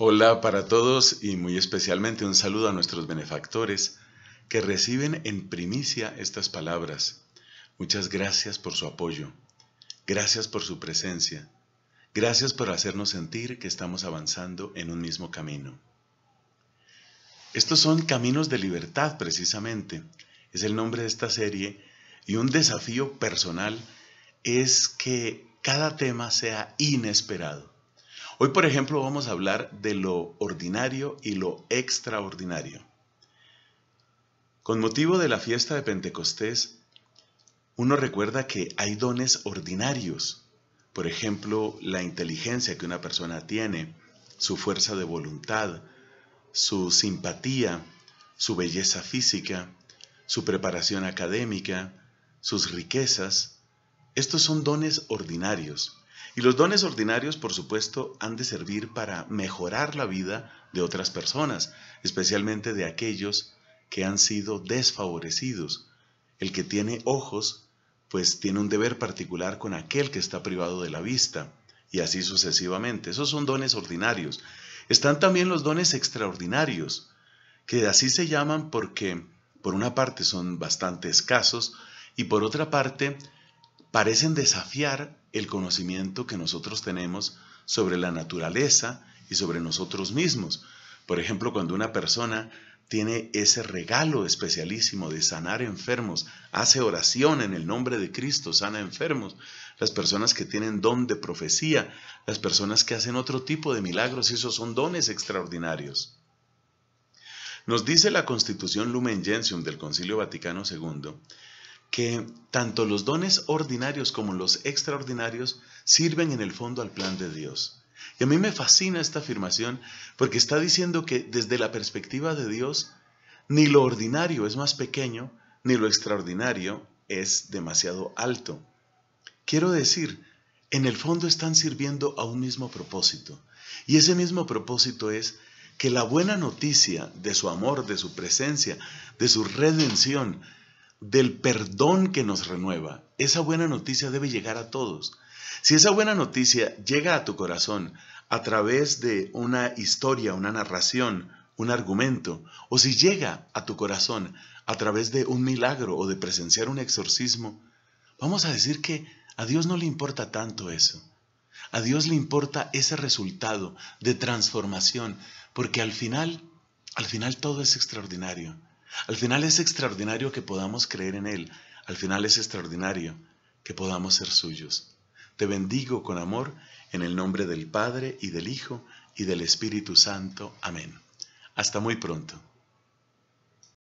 Hola para todos y muy especialmente un saludo a nuestros benefactores que reciben en primicia estas palabras. Muchas gracias por su apoyo. Gracias por su presencia. Gracias por hacernos sentir que estamos avanzando en un mismo camino. Estos son Caminos de Libertad, precisamente. Es el nombre de esta serie. Y un desafío personal es que cada tema sea inesperado. Hoy, por ejemplo, vamos a hablar de lo ordinario y lo extraordinario. Con motivo de la fiesta de Pentecostés, uno recuerda que hay dones ordinarios, por ejemplo, la inteligencia que una persona tiene, su fuerza de voluntad, su simpatía, su belleza física, su preparación académica, sus riquezas, estos son dones ordinarios. Y los dones ordinarios, por supuesto, han de servir para mejorar la vida de otras personas, especialmente de aquellos que han sido desfavorecidos. El que tiene ojos, pues tiene un deber particular con aquel que está privado de la vista, y así sucesivamente. Esos son dones ordinarios. Están también los dones extraordinarios, que así se llaman porque, por una parte, son bastante escasos, y por otra parte, parecen desafiar el conocimiento que nosotros tenemos sobre la naturaleza y sobre nosotros mismos. Por ejemplo, cuando una persona tiene ese regalo especialísimo de sanar enfermos, hace oración en el nombre de Cristo, sana enfermos, las personas que tienen don de profecía, las personas que hacen otro tipo de milagros, esos son dones extraordinarios. Nos dice la Constitución Lumen Gentium del Concilio Vaticano II que tanto los dones ordinarios como los extraordinarios sirven en el fondo al plan de Dios. Y a mí me fascina esta afirmación porque está diciendo que desde la perspectiva de Dios, ni lo ordinario es más pequeño, ni lo extraordinario es demasiado alto. Quiero decir, en el fondo están sirviendo a un mismo propósito. Y ese mismo propósito es que la buena noticia de su amor, de su presencia, de su redención, del perdón que nos renueva. Esa buena noticia debe llegar a todos. Si esa buena noticia llega a tu corazón a través de una historia, una narración, un argumento, o si llega a tu corazón a través de un milagro o de presenciar un exorcismo, vamos a decir que a Dios no le importa tanto eso. A Dios le importa ese resultado de transformación, porque al final, al final todo es extraordinario. Al final es extraordinario que podamos creer en Él. Al final es extraordinario que podamos ser suyos. Te bendigo con amor en el nombre del Padre y del Hijo y del Espíritu Santo. Amén. Hasta muy pronto.